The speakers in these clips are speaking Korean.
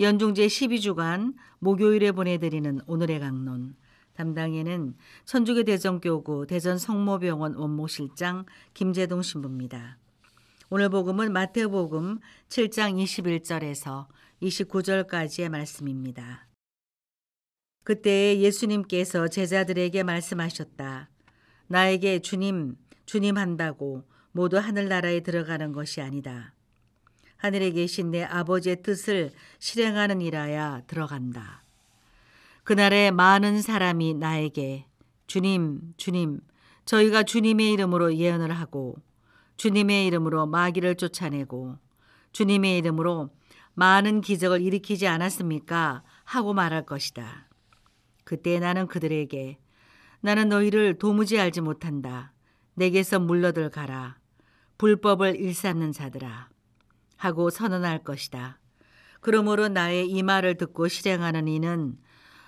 연중제 12주간 목요일에 보내드리는 오늘의 강론 담당에는 천주교 대전교구 대전 성모병원 원모실장 김재동 신부입니다. 오늘 복음은 마태복음 7장 21절에서 29절까지의 말씀입니다. 그때 예수님께서 제자들에게 말씀하셨다. 나에게 주님, 주님 한다고 모두 하늘나라에 들어가는 것이 아니다. 하늘에 계신 내 아버지의 뜻을 실행하는 이라야 들어간다. 그날에 많은 사람이 나에게 주님, 주님, 저희가 주님의 이름으로 예언을 하고 주님의 이름으로 마귀를 쫓아내고 주님의 이름으로 많은 기적을 일으키지 않았습니까? 하고 말할 것이다. 그때 나는 그들에게 나는 너희를 도무지 알지 못한다. 내게서 물러들 가라. 불법을 일삼는 자들아. 하고 선언할 것이다. 그러므로 나의 이 말을 듣고 실행하는 이는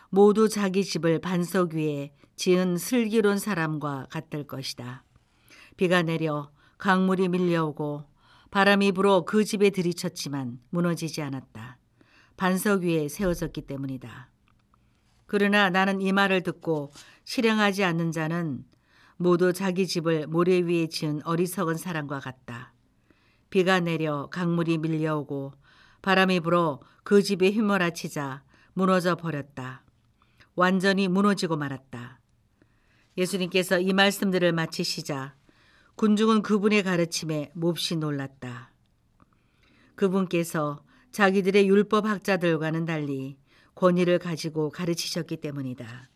모두 자기 집을 반석 위에 지은 슬기로운 사람과 같을 것이다. 비가 내려 강물이 밀려오고 바람이 불어 그 집에 들이쳤지만 무너지지 않았다. 반석 위에 세워졌기 때문이다. 그러나 나는 이 말을 듣고 실행하지 않는 자는 모두 자기 집을 모래 위에 지은 어리석은 사람과 같다. 비가 내려 강물이 밀려오고 바람이 불어 그 집이 휘몰아치자 무너져 버렸다. 완전히 무너지고 말았다. 예수님께서 이 말씀들을 마치시자 군중은 그분의 가르침에 몹시 놀랐다. 그분께서 자기들의 율법 학자들과는 달리 권위를 가지고 가르치셨기 때문이다.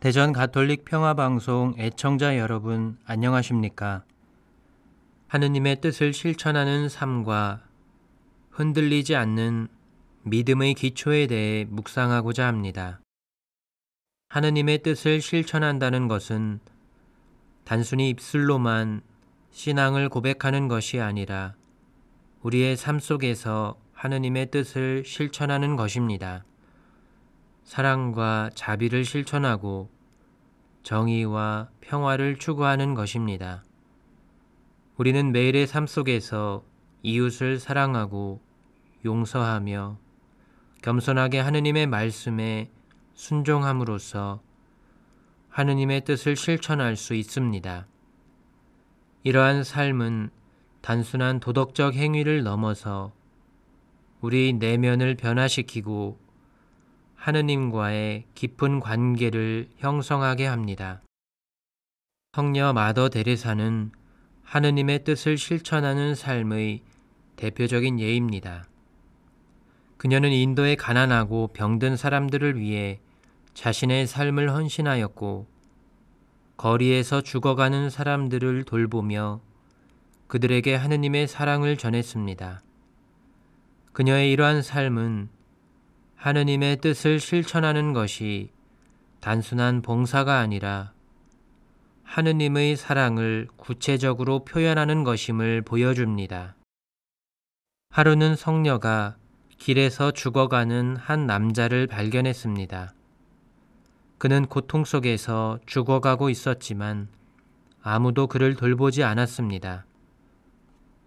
대전 가톨릭 평화방송 애청자 여러분 안녕하십니까? 하느님의 뜻을 실천하는 삶과 흔들리지 않는 믿음의 기초에 대해 묵상하고자 합니다. 하느님의 뜻을 실천한다는 것은 단순히 입술로만 신앙을 고백하는 것이 아니라 우리의 삶 속에서 하느님의 뜻을 실천하는 것입니다. 사랑과 자비를 실천하고 정의와 평화를 추구하는 것입니다. 우리는 매일의 삶 속에서 이웃을 사랑하고 용서하며 겸손하게 하느님의 말씀에 순종함으로써 하느님의 뜻을 실천할 수 있습니다. 이러한 삶은 단순한 도덕적 행위를 넘어서 우리 내면을 변화시키고 하느님과의 깊은 관계를 형성하게 합니다. 성녀 마더 데레사는 하느님의 뜻을 실천하는 삶의 대표적인 예입니다. 그녀는 인도의 가난하고 병든 사람들을 위해 자신의 삶을 헌신하였고, 거리에서 죽어가는 사람들을 돌보며 그들에게 하느님의 사랑을 전했습니다. 그녀의 이러한 삶은 하느님의 뜻을 실천하는 것이 단순한 봉사가 아니라 하느님의 사랑을 구체적으로 표현하는 것임을 보여줍니다. 하루는 성녀가 길에서 죽어가는 한 남자를 발견했습니다. 그는 고통 속에서 죽어가고 있었지만 아무도 그를 돌보지 않았습니다.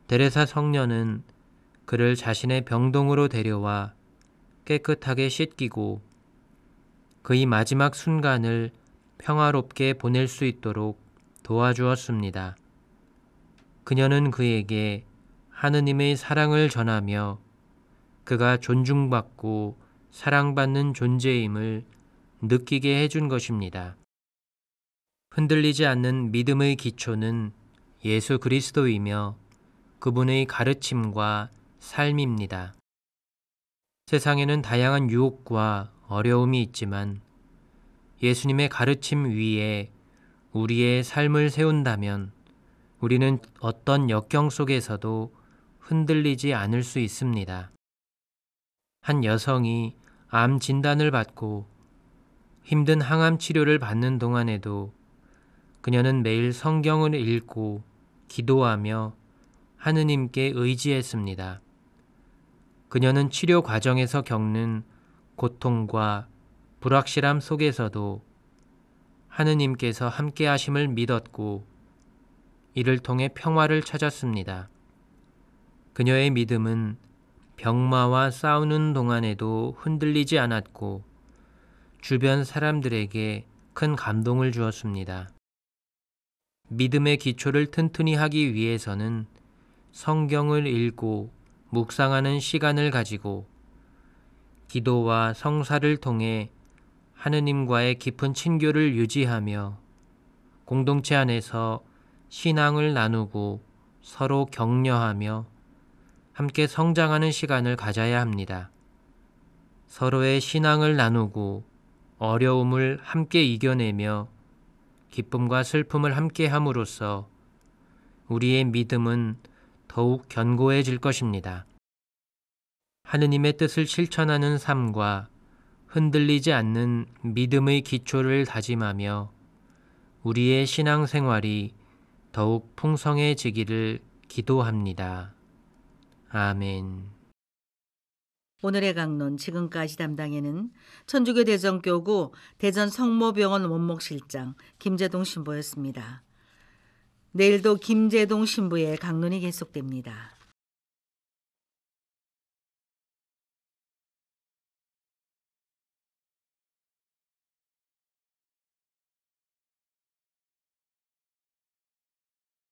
데레사 성녀는 그를 자신의 병동으로 데려와 깨끗하게 씻기고 그의 마지막 순간을 평화롭게 보낼 수 있도록 도와주었습니다. 그녀는 그에게 하느님의 사랑을 전하며 그가 존중받고 사랑받는 존재임을 느끼게 해준 것입니다. 흔들리지 않는 믿음의 기초는 예수 그리스도이며 그분의 가르침과 삶입니다. 세상에는 다양한 유혹과 어려움이 있지만 예수님의 가르침 위에 우리의 삶을 세운다면 우리는 어떤 역경 속에서도 흔들리지 않을 수 있습니다. 한 여성이 암 진단을 받고 힘든 항암 치료를 받는 동안에도 그녀는 매일 성경을 읽고 기도하며 하느님께 의지했습니다. 그녀는 치료 과정에서 겪는 고통과 불확실함 속에서도 하느님께서 함께 하심을 믿었고 이를 통해 평화를 찾았습니다. 그녀의 믿음은 병마와 싸우는 동안에도 흔들리지 않았고 주변 사람들에게 큰 감동을 주었습니다. 믿음의 기초를 튼튼히 하기 위해서는 성경을 읽고 묵상하는 시간을 가지고 기도와 성사를 통해 하느님과의 깊은 친교를 유지하며 공동체 안에서 신앙을 나누고 서로 격려하며 함께 성장하는 시간을 가져야 합니다. 서로의 신앙을 나누고 어려움을 함께 이겨내며 기쁨과 슬픔을 함께 함으로써 우리의 믿음은 더욱 견고해질 것입니다. 하느님의 뜻을 실천하는 삶과 흔들리지 않는 믿음의 기초를 다짐하며 우리의 신앙생활이 더욱 풍성해지기를 기도합니다. 아멘. 오늘의 강론 지금까지 담당에는 천주교 대전교구 대전 성모병원 원목실장 김재동 신부였습니다. 내일도 김재동 신부의 강론이 계속됩니다.